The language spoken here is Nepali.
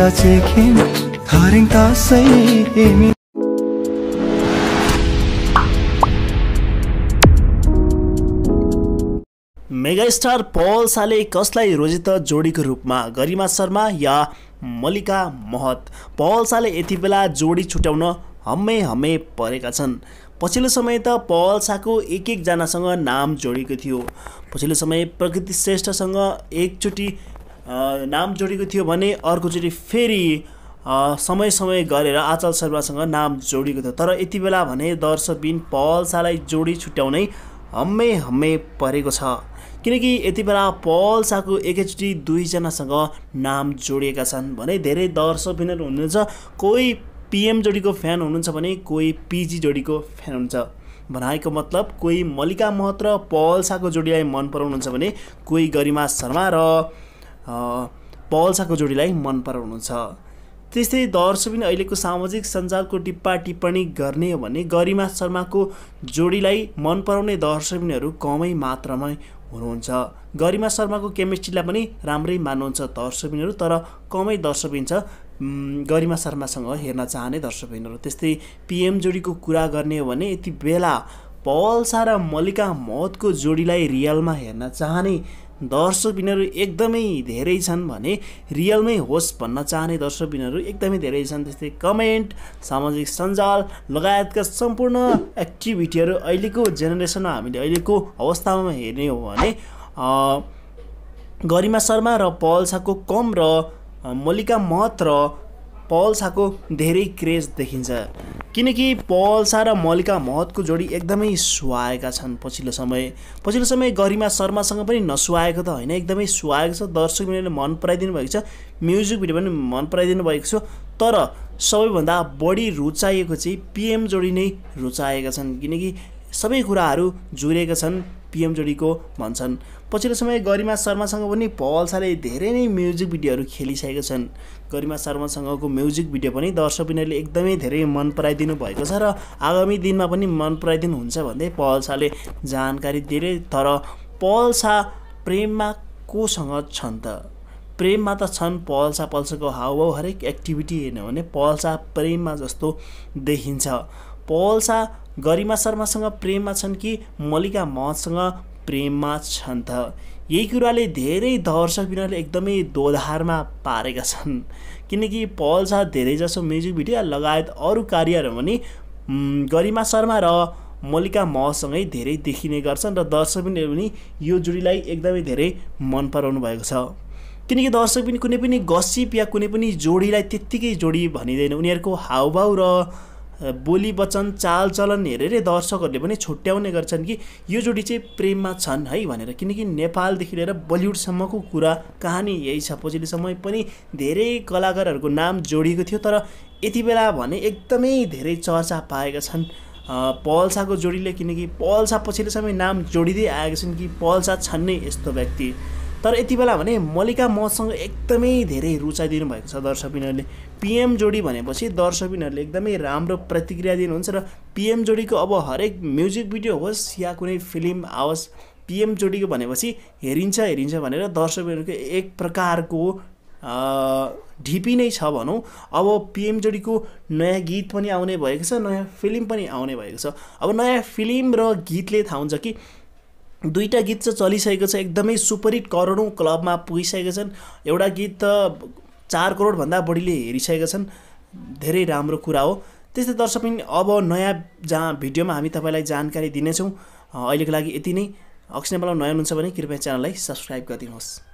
मेगास्टार पल साले कसलाई रोजे त जोडीको रूपमा गरिमा शर्मा या मल्लिका महत पल साले यति बेला जोडी छुट्याउन हम्मे हम्मे परेका छन् पछिल्लो समय त पवल साको एक एकजनासँग नाम जोडिएको थियो पछिल्लो समय प्रकृति श्रेष्ठसँग एकचोटि नाम जोडेको थियो भने अर्कोचोटि फेरि समय समय गरेर आचल शर्मासँग नाम जोडिएको थियो तर यति बेला भने दर्शकबिन दर्शबिन शाहलाई जोडी छुट्याउनै हम्मे हम्मे परेको छ किनकि यति बेला शाहको एकैचोटि दुईजनासँग नाम जोडिएका छन् भने धेरै दर्शकबिनहरू हुनुहुन्छ कोही पिएम जोडीको फ्यान हुनुहुन्छ भने कोही पिजी जोडीको फ्यान हुन्छ भनाएको मतलब कोही मल्लिका महत र शाहको जोडीलाई मन पराउनुहुन्छ भने कोही गरिमा शर्मा र पवलसाको जोडीलाई मन पराउनुहुन्छ त्यस्तै दर्शबिन अहिलेको सामाजिक सञ्जालको टिप्पा टिप्पणी गर्ने हो भने गरिमा शर्माको जोडीलाई मन पराउने दर्शकहरू कमै मात्रामा हुनुहुन्छ गरिमा शर्माको केमिस्ट्रीलाई पनि राम्रै मान्नुहुन्छ दर्शकहरू तर कमै छ गरिमा शर्मासँग हेर्न चाहने दर्शकहरू त्यस्तै पिएम जोडीको कुरा गर्ने हो भने यति बेला पवलसा र मल्लिका महतको जोडीलाई रियलमा हेर्न चाहने दर्शक एकदमै धेरै छन् भने रियलमै होस् भन्न चाहने दर्शकबिनहरू एकदमै धेरै छन् त्यस्तै कमेन्ट सामाजिक सञ्जाल लगायतका सम्पूर्ण एक्टिभिटीहरू अहिलेको जेनेरेसनमा हामीले अहिलेको अवस्थामा हेर्ने हो भने गरिमा शर्मा र पवल साको कम र मल्लिका महत र पवल साको धेरै क्रेज देखिन्छ किनकि पल्सा र मल्लिका महतको जोडी एकदमै सुहाएका छन् पछिल्लो समय पछिल्लो समय गरिमा शर्मासँग पनि नसुहाएको त होइन एकदमै सुहाएको छ दर्शक मिलेर मन पराइदिनु भएको छ म्युजिक भिडियो पनि मन पराइदिनु भएको छ तर सबैभन्दा बढी रुचाइएको चाहिँ पिएम जोडी नै रुचाएका छन् किनकि सबै कुराहरू जुरेका छन् पिएम जोडीको भन्छन् पछिल्लो समय गरिमा शर्मासँग पनि शाहले धेरै नै म्युजिक भिडियोहरू खेलिसकेका छन् गरिमा शर्मासँगको म्युजिक भिडियो पनि दर्शकबिनीहरूले एकदमै धेरै मन पराइदिनु भएको छ र आगामी दिनमा पनि मन पराइदिनु हुन्छ भन्दै शाहले जानकारी दिए तर शाह प्रेममा कोसँग छन् त प्रेममा त छन् पल्सा पल्सको हाउभाउ हरेक एक्टिभिटी हेर्ने भने पल्सा प्रेममा जस्तो देखिन्छ पल्सा गरिमा शर्मासँग प्रेममा छन् कि मल्लिका महसँग प्रेममा छन् त यही कुराले धेरै दर्शक बिनाले एकदमै दोधारमा पारेका छन् किनकि पल झा धेरैजसो म्युजिक भिडियो लगायत अरू कार्यहरू पनि गरिमा शर्मा र मल्लिका महसँगै धेरै देखिने गर्छन् र दर्शक पनि यो जोडीलाई एकदमै धेरै मन पराउनु भएको छ किनकि दर्शक पनि कुनै पनि गसिप या कुनै पनि जोडीलाई त्यत्तिकै जोडी भनिँदैन उनीहरूको हाउभाउ र बोली वचन चालचलन हेरेरै दर्शकहरूले पनि छुट्याउने गर्छन् कि यो जोडी चाहिँ प्रेममा छन् है भनेर किनकि नेपालदेखि लिएर बलिउडसम्मको कुरा कहानी यही छ पछिल्लो समय पनि धेरै कलाकारहरूको नाम जोडिएको थियो तर यति बेला भने एकदमै धेरै चर्चा पाएका छन् पल्साको जोडीले किनकि पल्सा पछिल्लो समय नाम जोडिँदै आएका छन् कि पल्सा छन् नै यस्तो व्यक्ति तर यति बेला भने मल्लिका मसँग एकदमै धेरै रुचाइदिनु भएको छ दर्शकबिनहरूले पिएम जोडी भनेपछि दर्शकबिनहरूले एकदमै राम्रो प्रतिक्रिया दिनुहुन्छ र पिएम जोडीको अब हरेक म्युजिक भिडियो होस् या कुनै फिल्म आओस् पिएम जोडीको भनेपछि हेरिन्छ हेरिन्छ भनेर दर्शकहरूको एक प्रकारको ढिपी नै छ भनौँ अब पिएम जोडीको नयाँ गीत पनि आउने भएको छ नयाँ फिल्म पनि आउने भएको छ अब नयाँ फिल्म र गीतले थाहा हुन्छ कि दुईवटा गीत चाहिँ चलिसकेको छ एकदमै सुपरहिट करोडौँ क्लबमा पुगिसकेका छन् एउटा गीत त चार करोडभन्दा बढीले हेरिसकेका छन् धेरै राम्रो कुरा हो त्यस्तै दर्शक पनि अब नयाँ जहाँ भिडियोमा हामी तपाईँलाई जानकारी दिनेछौँ अहिलेको लागि यति नै अक्सिनेबलमा नयाँ हुनुहुन्छ भने कृपया च्यानललाई सब्सक्राइब गरिदिनुहोस्